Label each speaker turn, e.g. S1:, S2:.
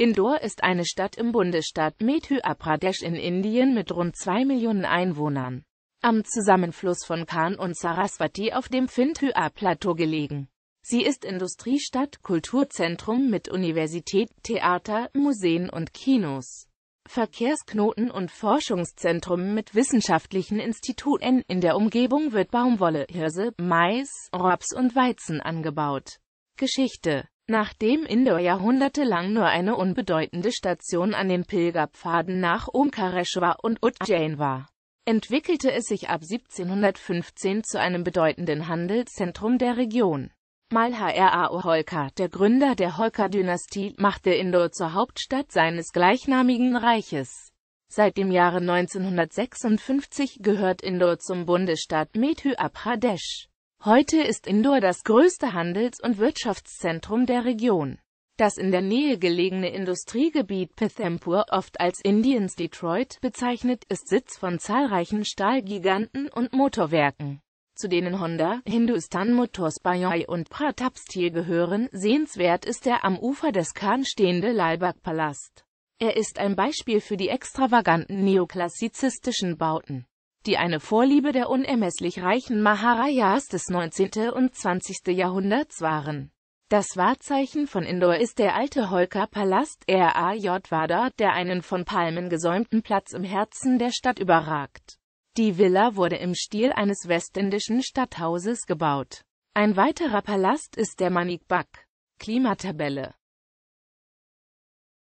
S1: Indore ist eine Stadt im Bundesstaat Madhya Pradesh in Indien mit rund 2 Millionen Einwohnern. Am Zusammenfluss von Khan und Saraswati auf dem Findhya-Plateau gelegen. Sie ist Industriestadt, Kulturzentrum mit Universität, Theater, Museen und Kinos. Verkehrsknoten und Forschungszentrum mit wissenschaftlichen Instituten. In der Umgebung wird Baumwolle, Hirse, Mais, Raps und Weizen angebaut. Geschichte Nachdem Indor jahrhundertelang nur eine unbedeutende Station an den Pilgerpfaden nach Omkareshwar und Ujjain war, entwickelte es sich ab 1715 zu einem bedeutenden Handelszentrum der Region. malha Holkar, der Gründer der Holkar-Dynastie, machte Indore zur Hauptstadt seines gleichnamigen Reiches. Seit dem Jahre 1956 gehört Indore zum Bundesstaat Madhya Pradesh. Heute ist Indore das größte Handels- und Wirtschaftszentrum der Region. Das in der Nähe gelegene Industriegebiet Pithampur, oft als Indiens Detroit bezeichnet, ist Sitz von zahlreichen Stahlgiganten und Motorwerken. Zu denen Honda, Hindustan Motors Bajaj und Pratap Steel gehören, sehenswert ist der am Ufer des Khan stehende Lalbagh Palast. Er ist ein Beispiel für die extravaganten neoklassizistischen Bauten die eine Vorliebe der unermesslich reichen Maharajas des 19. und 20. Jahrhunderts waren. Das Wahrzeichen von Indore ist der alte holker palast R.A.J. Wada, der einen von Palmen gesäumten Platz im Herzen der Stadt überragt. Die Villa wurde im Stil eines westindischen Stadthauses gebaut. Ein weiterer Palast ist der Manikbak. Klimatabelle